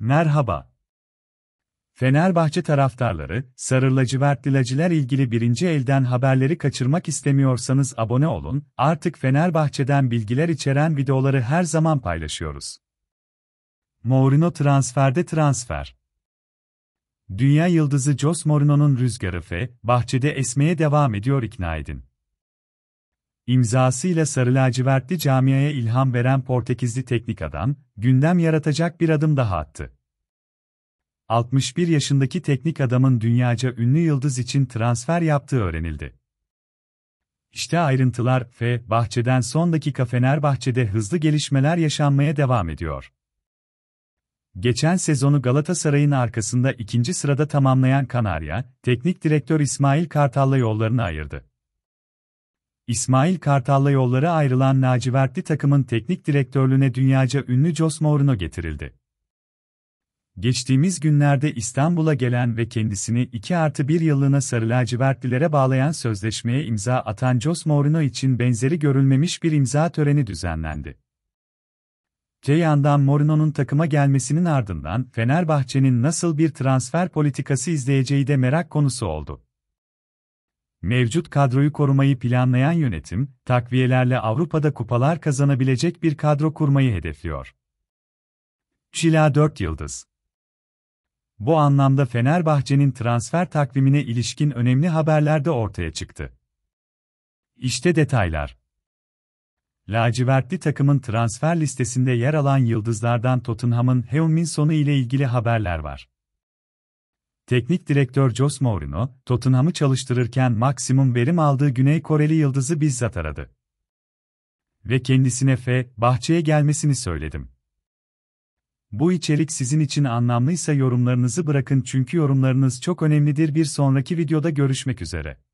Merhaba. Fenerbahçe taraftarları, sarı vertilacılar ilgili birinci elden haberleri kaçırmak istemiyorsanız abone olun, artık Fenerbahçe'den bilgiler içeren videoları her zaman paylaşıyoruz. Mourinho transferde transfer. Dünya yıldızı Jos Mourinho'nun rüzgarı F, bahçede esmeye devam ediyor ikna edin. İmzasıyla Sarı Lacivertli camiaya ilham veren Portekizli teknik adam, gündem yaratacak bir adım daha attı. 61 yaşındaki teknik adamın dünyaca ünlü yıldız için transfer yaptığı öğrenildi. İşte ayrıntılar F. Bahçeden son dakika Fenerbahçe'de hızlı gelişmeler yaşanmaya devam ediyor. Geçen sezonu Galatasaray'ın arkasında ikinci sırada tamamlayan Kanarya, teknik direktör İsmail Kartal'la yollarını ayırdı. İsmail Kartal'la yollara ayrılan lacivertli takımın teknik direktörlüğüne dünyaca ünlü Jos Mourinho getirildi. Geçtiğimiz günlerde İstanbul'a gelen ve kendisini 2 artı 1 yıllığına sarı lacivertlilere bağlayan sözleşmeye imza atan Jos Mourinho için benzeri görülmemiş bir imza töreni düzenlendi. Te yandan Mourinho'nun takıma gelmesinin ardından Fenerbahçe'nin nasıl bir transfer politikası izleyeceği de merak konusu oldu. Mevcut kadroyu korumayı planlayan yönetim, takviyelerle Avrupa'da kupalar kazanabilecek bir kadro kurmayı hedefliyor. Şila 4 Yıldız Bu anlamda Fenerbahçe'nin transfer takvimine ilişkin önemli haberler de ortaya çıktı. İşte detaylar. Lacivertli takımın transfer listesinde yer alan yıldızlardan Tottenham'ın Heung-min Son'u ile ilgili haberler var. Teknik direktör Jose Mourinho, Tottenham'ı çalıştırırken maksimum verim aldığı Güney Koreli yıldızı bizzat aradı. Ve kendisine F, bahçeye gelmesini söyledim. Bu içerik sizin için anlamlıysa yorumlarınızı bırakın çünkü yorumlarınız çok önemlidir. Bir sonraki videoda görüşmek üzere.